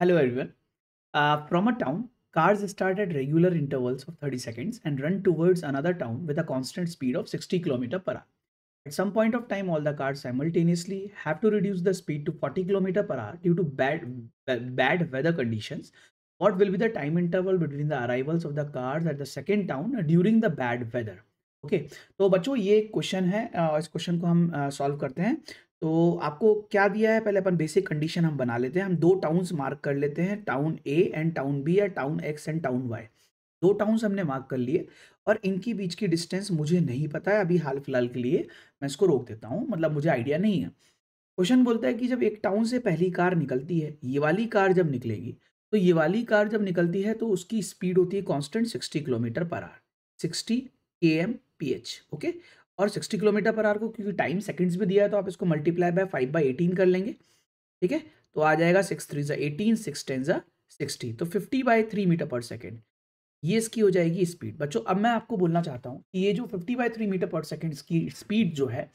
Hello everyone. Uh, from a town, cars start at regular intervals of 30 seconds and run towards another town with a constant speed of 60 km per hour. At some point of time, all the cars simultaneously have to reduce the speed to 40 km per hour due to bad, bad weather conditions. What will be the time interval between the arrivals of the cars at the second town during the bad weather? Okay okay, तो बच्चों ये question है इस question को हम solve करते हैं तो आपको क्या दिया है पहले अपन बेसिक कंडीशन हम बना लेते हैं हम दो टाउन्स मार्क कर लेते हैं town A and town B या town X and town Y दो टाउन्स हमने मार्क कर लिए और इनकी बीच की डिस्टेंस मुझे नहीं पता है अभी हाल फिलहाल के लिए मैं इसको रोक देता हूँ मतलब मुझे आइडिया नहीं है क्वेश्चन बोलता है कि जब एक टाउन से पहली कार निकलती है ये वाली कार जब निकलेगी तो ये वाली कार जब निकलती है तो उसकी स्पीड होती है कॉन्स्टेंट सिक्सटी किलोमीटर पर or sixty K M P H okay और 60 किलोमीटर पर आर को क्योंकि टाइम सेकंड्स भी दिया है तो आप इसको multiply by five by eighteen कर लेंगे ठीक है तो आ जाएगा सिक्स थ्री जो एटीन सिक्स टेन जो सिक्सटी तो फिफ्टी बाई थ्री मीटर पर सेकेंड ये इसकी हो जाएगी स्पीड बच्चों अब मैं आपको बोलना चाहता हूँ कि ये जो फिफ्टी बाई थ्री मीटर पर सेकेंड इसकी स्पीड जो है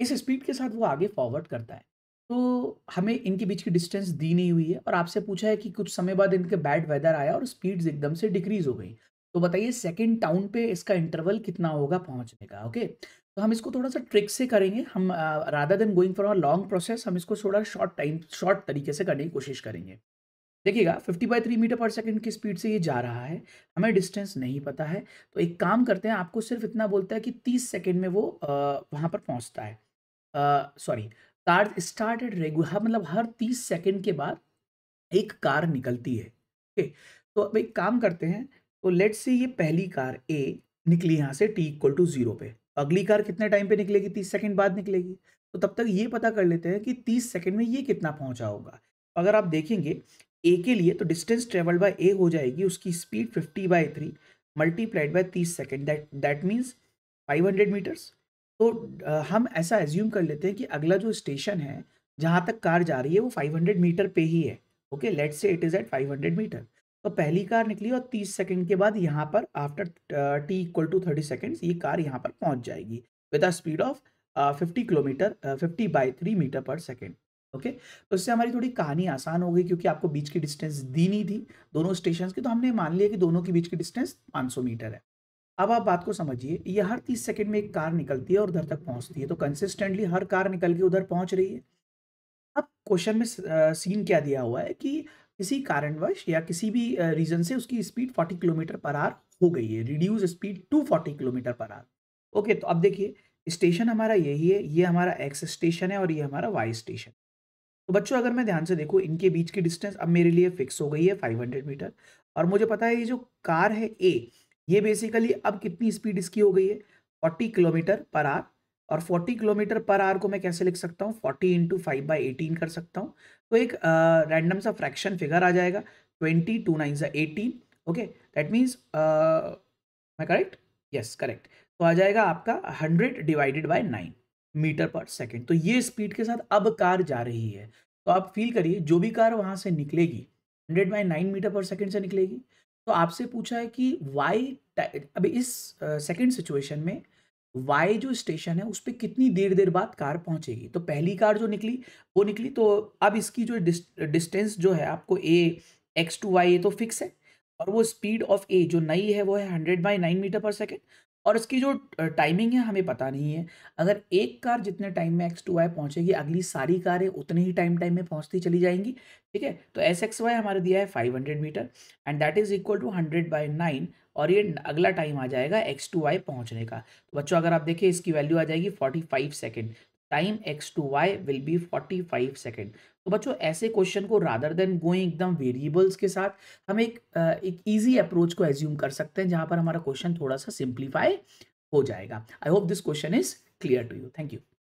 इस स्पीड के साथ वो आगे फॉरवर्ड करता है तो हमें इनके बीच की डिस्टेंस दी नहीं हुई है और आपसे पूछा है कि कुछ समय बाद इनके बैड वेदर आया और स्पीड एकदम से डिक्रीज हो गई तो बताइए सेकेंड टाउन पे इसका इंटरवल कितना होगा पहुंचने का ओके तो हम इसको थोड़ा सा ट्रिक से करेंगे हम rather than going for a long process हम इसको थोड़ा शॉर्ट टाइम शॉर्ट तरीके से करने की कोशिश करेंगे देखिएगा 50 बाई थ्री मीटर पर सेकंड की स्पीड से ये जा रहा है हमें डिस्टेंस नहीं पता है तो एक काम करते हैं आपको सिर्फ इतना बोलता है कि 30 सेकंड में वो वहाँ पर पहुँचता है सॉरी कार स्टार्टेड रेगुलर मतलब हर 30 सेकंड के बाद एक कार निकलती है ओके तो अब एक काम करते हैं तो लेट से ये पहली कार ए निकली यहाँ से टी इक्वल टू जीरो पे अगली कार कितने टाइम पे निकलेगी तीस सेकंड बाद निकलेगी तो तब तक ये पता कर लेते हैं कि तीस सेकंड में ये कितना पहुँचा होगा अगर आप देखेंगे ए के लिए तो डिस्टेंस ट्रेवल्ड बाय ए हो जाएगी उसकी speed fifty by three multiplied by तीस second that means five hundred metres तो हम ऐसा एज्यूम कर लेते हैं कि अगला जो स्टेशन है जहाँ तक कार जा रही है वो फाइव हंड्रेड मीटर पे ही है okay let say it is at five hundred metre तो पहली कार निकली और 30 सेकंड के बाद यहाँ पर after T equal to thirty second ये कार यहाँ पर पहुँच जाएगी with a speed of fifty kilometre fifty by three metre पर सेकेंड ओके तो इससे हमारी थोड़ी कहानी आसान हो गई क्योंकि आपको बीच की डिस्टेंस दी नहीं थी दोनों स्टेशन की तो हमने मान लिया कि दोनों के बीच की डिस्टेंस 500 मीटर है अब आप बात को समझिए ये हर 30 सेकंड में एक कार निकलती है और उधर तक पहुंचती है तो कंसिस्टेंटली हर कार निकल के उधर पहुंच रही है अब क्वेश्चन में सीन uh, क्या दिया हुआ है कि किसी कारणवश या किसी भी रीज़न से उसकी स्पीड 40 किलोमीटर पर आर हो गई है रिड्यूज स्पीड टू 40 किलोमीटर पर आर ओके तो अब देखिए स्टेशन हमारा यही है ये हमारा एक्स स्टेशन है और ये हमारा वाई स्टेशन तो बच्चों अगर मैं ध्यान से देखूँ इनके बीच की डिस्टेंस अब मेरे लिए फिक्स हो गई है हंड्रेड मीटर और मुझे पता है ये जो कार है ए ये बेसिकली अब कितनी स्पीड इसकी हो गई है 40 किलोमीटर पर आर और 40 किलोमीटर पर आवर को मैं कैसे लिख सकता हूँ 40 इंटू फाइव बाई एटीन कर सकता हूँ तो एक रैंडम सा फ्रैक्शन फिगर आ जाएगा 20 टू नाइन सा एटीन ओके दैट मीन्स मैं करेक्ट यस करेक्ट तो आ जाएगा आपका hundred divided by nine metre पर सेकेंड तो ये स्पीड के साथ अब कार जा रही है तो आप फील करिए जो भी कार वहाँ से निकलेगी हंड्रेड बाई नाइन मीटर पर सेकेंड से निकलेगी तो आपसे पूछा है कि वाई अभी इस सेकेंड uh, सिचुएशन में वाई जो स्टेशन है उस पर कितनी देर देर बाद कार पहुंचेगी तो पहली कार जो निकली वो निकली तो अब इसकी जो डिस्टेंस जो है आपको ए एक्स टू वाई ये तो फिक्स है और वो स्पीड ऑफ ए जो नई है वो है हंड्रेड बाई नाइन मीटर पर सेकेंड और इसकी जो टाइमिंग है हमें पता नहीं है अगर एक कार जितने टाइम में एक्स टू वाई पहुँचेगी अगली सारी कारें उतने ही टाइम टाइम में पहुँचती चली जाएंगी ठीक है तो एस एक्स वाई हमारे दिया है five hundred metre and that is equal to hundred by nine और ये अगला टाइम आ जाएगा एक्स टू वाई पहुँचने का तो बच्चों अगर आप देखें इसकी वैल्यू आ जाएगी forty five second time X two Y will be forty five second तो बच्चों ऐसे क्वेश्चन को रादर देन गोइंग एकदम वेरिएबल्स के साथ हम एक एक ईजी अप्रोच को एज्यूम कर सकते हैं जहाँ पर हमारा क्वेश्चन थोड़ा सा सिंप्लीफाई हो जाएगा I hope this question is clear to you thank you